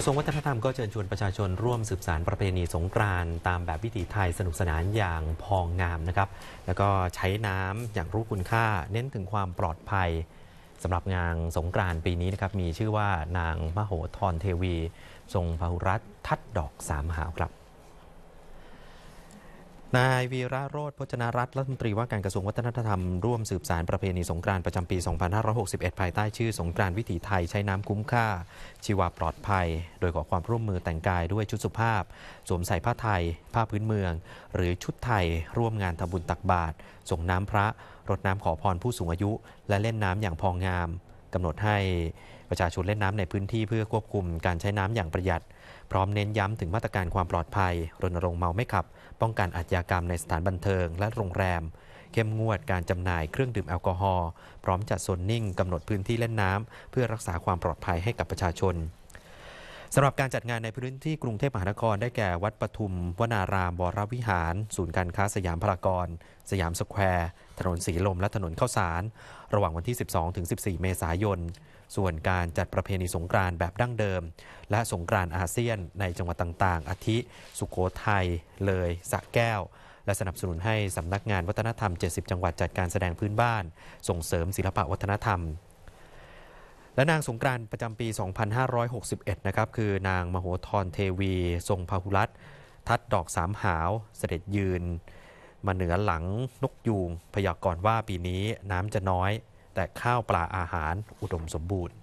กระทรวงวัฒนธรรมก็เชิญชวนประชาชนร่วมสืบสารประเพณีสงกรานต์ตามแบบวิถีไทยสนุกสนานอย่างพองงามนะครับ แล้วก็ใช้น้ำอย่างรู้คุณค่าเน้นถึงความปลอดภัย สำหรับงานสงกรานต์ปีนี้นะครับ มีชื่อว่านางมโหธรเทวี ทรงพหุรัตทัดดอกสามหาวครับนายวีระโรธพจนารัฐรัฐมนตรีว่าการกระทรวงวัฒนธรรมร่วมสืบสารประเพณีสงกรานต์ประจำปี 2561 ภายใต้ชื่อสงกรานต์วิถีไทยใช้น้ำคุ้มค่า ชีวาปลอดภัย โดยขอความร่วมมือแต่งกายด้วยชุดสุภาพ สวมใส่ผ้าไทย ผ้าพื้นเมือง หรือชุดไทย ร่วมงานทำบุญตักบาตรส่งน้ำพระ รดน้ำขอพรผู้สูงอายุ และเล่นน้ำอย่างพองามกำหนดให้ประชาชนเล่นน้ำในพื้นที่เพื่อควบคุมการใช้น้ำอย่างประหยัด พร้อมเน้นย้ำถึงมาตรการความปลอดภัยรณรงค์เมาไม่ขับ ป้องกันอาชญากรรมในสถานบันเทิงและโรงแรม เข้มงวดการจำหน่ายเครื่องดื่มแอลกอฮอล์พร้อมจัดโซนนิ่งกำหนดพื้นที่เล่นน้ำเพื่อรักษาความปลอดภัยให้กับประชาชนสำหรับการจัดงานในพื้นที่กรุงเทพมหานครได้แก่วัดปทุมวนารามวรวิหาร ศูนย์การค้าสยามพารากอนสยามสแควร์ถนนสีลมและถนนเข้าสาร ระหว่างวันที่ 12 ถึง 14 เมษายน ส่วนการจัดประเพณีสงกรานต์แบบดั้งเดิม และสงกรานต์อาเซียนในจังหวัดต่างๆ อาทิ สุโขทัยเลยสะแก้วและสนับสนุนให้สำนักงานวัฒนธรรม 70 จังหวัดจัดการแสดงพื้นบ้าน ส่งเสริมศิลปะวัฒนธรรมและนางสงกรานต์ประจำปี 2561 นะครับคือนางมโหธรเทวี ทรงพาหุรัตทัดดอกสามหาว เสด็จยืน มาเหนือหลังนกยูงพยากรณ์ว่าปีนี้น้ำจะน้อย แต่ข้าวปลาอาหารอุดมสมบูรณ์